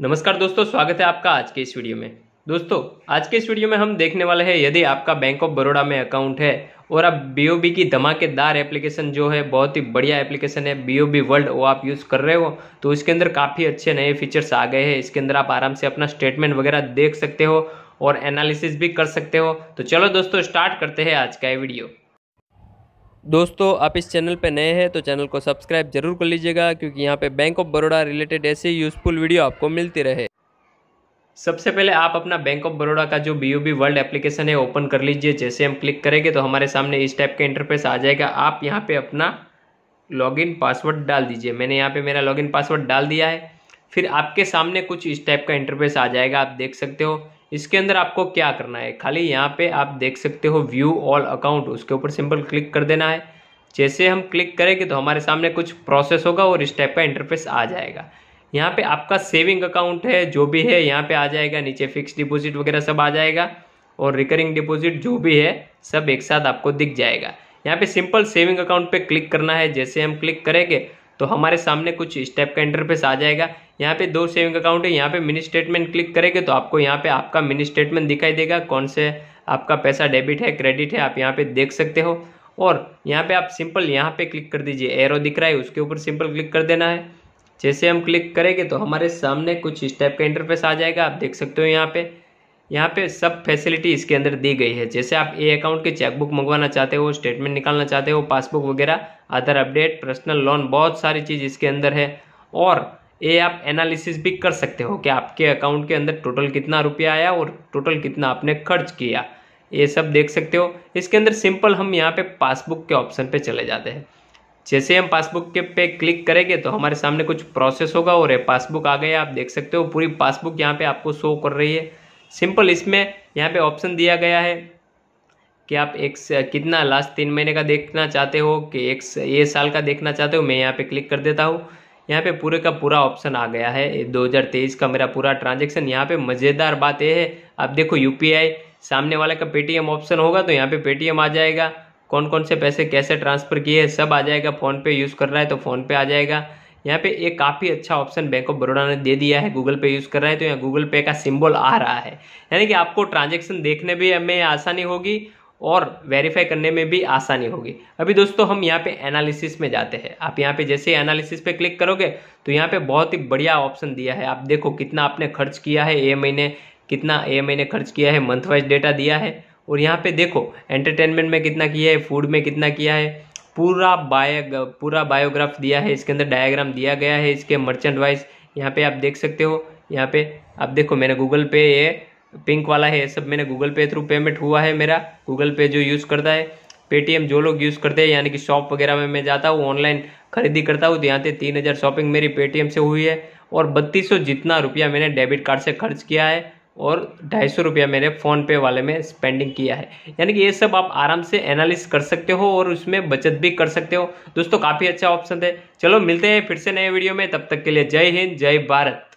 नमस्कार दोस्तों स्वागत है आपका आज के इस वीडियो में दोस्तों आज के इस वीडियो में हम देखने वाले हैं यदि आपका बैंक ऑफ बड़ोडा में अकाउंट है और आप बी की धमाकेदार एप्लीकेशन जो है बहुत ही बढ़िया एप्लीकेशन है बी वर्ल्ड वो आप यूज़ कर रहे हो तो इसके अंदर काफ़ी अच्छे नए फीचर्स आ गए हैं इसके अंदर आप आराम से अपना स्टेटमेंट वगैरह देख सकते हो और एनालिसिस भी कर सकते हो तो चलो दोस्तों स्टार्ट करते हैं आज का ये वीडियो दोस्तों आप इस चैनल पर नए हैं तो चैनल को सब्सक्राइब जरूर कर लीजिएगा क्योंकि यहाँ पे बैंक ऑफ बड़ौदा रिलेटेड ऐसे यूज़फुल वीडियो आपको मिलती रहे सबसे पहले आप अपना बैंक ऑफ बड़ौदा का जो B O B world application है ओपन कर लीजिए जैसे हम क्लिक करेंगे तो हमारे सामने इस टाइप का इंटरफेस आ जाएगा आप यहाँ पे अपना लॉगिन पासवर्ड डाल दीजिए मैंने यहाँ पे मेरा लॉगिन पासवर्ड डाल दिया है फिर आपके सामने कुछ इस टाइप का इंटरफेस आ जाएगा आप देख सकते हो इसके अंदर आपको क्या करना है खाली यहाँ पे आप देख सकते हो व्यू ऑल अकाउंट उसके ऊपर सिंपल क्लिक कर देना है जैसे हम क्लिक करेंगे तो हमारे सामने कुछ प्रोसेस होगा और इस टाइप का इंटरफेस आ जाएगा यहाँ पे आपका सेविंग अकाउंट है जो भी है यहाँ पे आ जाएगा नीचे फिक्स डिपोजिट वगैरह सब आ जाएगा और रिकरिंग डिपोजिट जो भी है सब एक साथ आपको दिख जाएगा यहाँ पे सिंपल सेविंग अकाउंट पे क्लिक करना है जैसे हम क्लिक करेंगे तो हमारे सामने कुछ स्टेप का इंटरफेस आ जाएगा यहाँ पे दो सेविंग अकाउंट है यहाँ पे मिनी स्टेटमेंट क्लिक करेंगे तो आपको यहाँ पे आपका मिनी स्टेटमेंट दिखाई देगा कौन से आपका पैसा डेबिट है क्रेडिट है आप यहाँ पे देख सकते हो और यहाँ पे आप सिंपल यहाँ पे क्लिक कर दीजिए एरो दिख रहा है उसके ऊपर सिंपल क्लिक कर देना है जैसे हम क्लिक करेंगे तो हमारे सामने कुछ स्टेप का इंटरफेस आ जाएगा आप देख सकते हो यहाँ पे यहाँ पे सब फैसिलिटी इसके अंदर दी गई है जैसे आप ए अकाउंट की चेकबुक मंगवाना चाहते हो स्टेटमेंट निकालना चाहते हो पासबुक वगैरह आधार अपडेट पर्सनल लोन बहुत सारी चीज़ इसके अंदर है और ये आप एनालिसिस भी कर सकते हो कि आपके अकाउंट के अंदर टोटल कितना रुपया आया और टोटल कितना आपने खर्च किया ये सब देख सकते हो इसके अंदर सिंपल हम यहाँ पे पासबुक के ऑप्शन पे चले जाते हैं जैसे हम पासबुक के पे क्लिक करेंगे तो हमारे सामने कुछ प्रोसेस होगा और ये पासबुक आ गया आप देख सकते हो पूरी पासबुक यहाँ पे आपको शो कर रही है सिंपल इसमें यहाँ पे ऑप्शन दिया गया है कि आप एक कितना लास्ट तीन महीने का देखना चाहते हो कि एक ये साल का देखना चाहते हो मैं यहाँ पे क्लिक कर देता हूँ यहाँ पे पूरे का पूरा ऑप्शन आ गया है 2023 का मेरा पूरा ट्रांजेक्शन यहाँ पे मज़ेदार बात यह है आप देखो यू सामने वाले का पेटीएम ऑप्शन होगा तो यहाँ पे पेटीएम आ जाएगा कौन कौन से पैसे कैसे ट्रांसफ़र किए सब आ जाएगा फ़ोनपे यूज़ कर रहा है तो फ़ोनपे आ जाएगा यहाँ पे एक काफ़ी अच्छा ऑप्शन बैंक ऑफ बड़ौड़ा ने दे दिया है गूगल पे यूज़ कर रहे हैं तो यहाँ गूगल पे का सिंबल आ रहा है यानी कि आपको ट्रांजेक्शन देखने भी हमें आसानी होगी और वेरीफाई करने में भी आसानी होगी अभी दोस्तों हम यहाँ पे एनालिसिस में जाते हैं आप यहाँ पे जैसे एनालिसिस पे क्लिक करोगे तो यहाँ पे बहुत ही बढ़िया ऑप्शन दिया है आप देखो कितना आपने खर्च किया है ए महीने कितना ए महीने खर्च किया है मंथ वाइज डेटा दिया है और यहाँ पे देखो एंटरटेनमेंट में कितना किया है फूड में कितना किया है पूरा बायो पूरा बायोग्राफ दिया है इसके अंदर डायग्राम दिया गया है इसके मर्चेंट वाइज यहाँ पे आप देख सकते हो यहाँ पे आप देखो मैंने गूगल पे ये पिंक वाला है ये सब मैंने गूगल पे थ्रू पेमेंट हुआ है मेरा गूगल पे जो यूज़ करता है पेटीएम जो लोग यूज़ करते हैं यानी कि शॉप वगैरह में मैं जाता हूँ ऑनलाइन खरीदी करता हूँ तो यहाँ पे तीन हज़ार शॉपिंग मेरी पेटीएम से हुई है और बत्तीस जितना रुपया मैंने डेबिट कार्ड से खर्च किया है और ढाई सौ रुपया मैंने फ़ोन पे वाले में स्पेंडिंग किया है यानी कि ये सब आप आराम से एनालिस कर सकते हो और उसमें बचत भी कर सकते हो दोस्तों काफ़ी अच्छा ऑप्शन है चलो मिलते हैं फिर से नए वीडियो में तब तक के लिए जय हिंद जय भारत